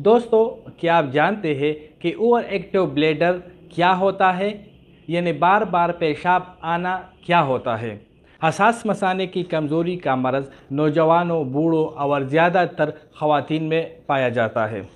दोस्तों क्या आप जानते हैं कि ओवर एक्टिव ब्लेडर क्या होता है यानी बार बार पेशाब आना क्या होता है हसास मसाने की कमज़ोरी का मरज़ नौजवानों बूढ़ों और ज़्यादातर खातन में पाया जाता है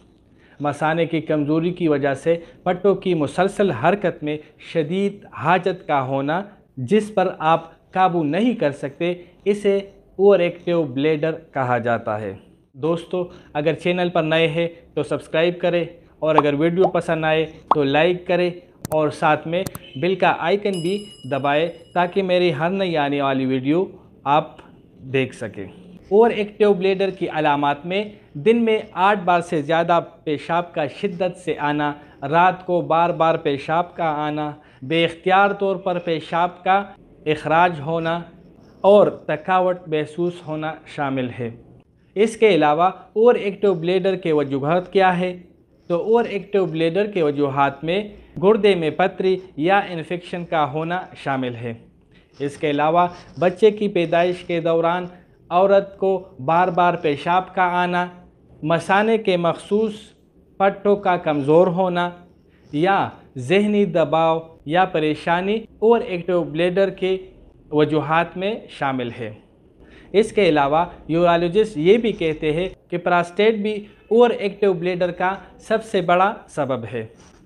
मसाने की कमज़ोरी की वजह से पट्टों की मुसलसल हरकत में शदीद हाजत का होना जिस पर आप काबू नहीं कर सकते इसे ओवर एक्टिव ब्लेडर कहा जाता है दोस्तों अगर चैनल पर नए हैं तो सब्सक्राइब करें और अगर वीडियो पसंद आए तो लाइक करें और साथ में बिल का आइकन भी दबाएं ताकि मेरी हर नई आने वाली वीडियो आप देख सकें और एक्टिव ब्लेडर की अलामत में दिन में आठ बार से ज़्यादा पेशाब का शिद्दत से आना रात को बार बार पेशाब का आना बेख्तियार तौर पर पेशाब का अखराज होना और थकावट महसूस होना शामिल है इसके अलावा और एक्टिव ब्लेडर के वजूहत क्या है तो और एक्टिव ब्लेडर के वजूहत में गुर्दे में पतरी या इन्फेक्शन का होना शामिल है इसके अलावा बच्चे की पैदाइश के दौरान औरत को बार बार पेशाब का आना मसाने के मखसूस पट्टों का कमज़ोर होना या जहनी दबाव या परेशानी और एक्टिव ब्लेडर के वजूहत में शामिल है इसके अलावा यूरोलॉजिस्ट ये भी कहते हैं कि प्रास्टेट भी ओवर एक्टिव ब्लेडर का सबसे बड़ा सबब है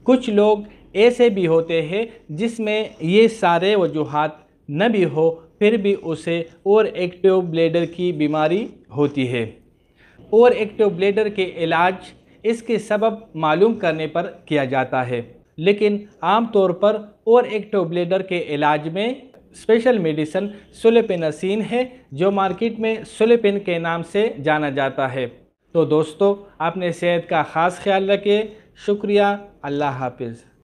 कुछ लोग ऐसे भी होते हैं जिसमें ये सारे वजूहत न भी हो फिर भी उसे ओवर एक्टिव ब्लेडर की बीमारी होती है ओवर एक्टिव ब्लेडर के इलाज इसके सबब मालूम करने पर किया जाता है लेकिन आमतौर पर ओवर एक्टिव ब्लेडर के इलाज में स्पेशल मेडिसन सुलेपिनसिन है जो मार्केट में सुलेपिन के नाम से जाना जाता है तो दोस्तों अपने सेहत का ख़ास ख्याल रखें शुक्रिया अल्लाह हाफिज़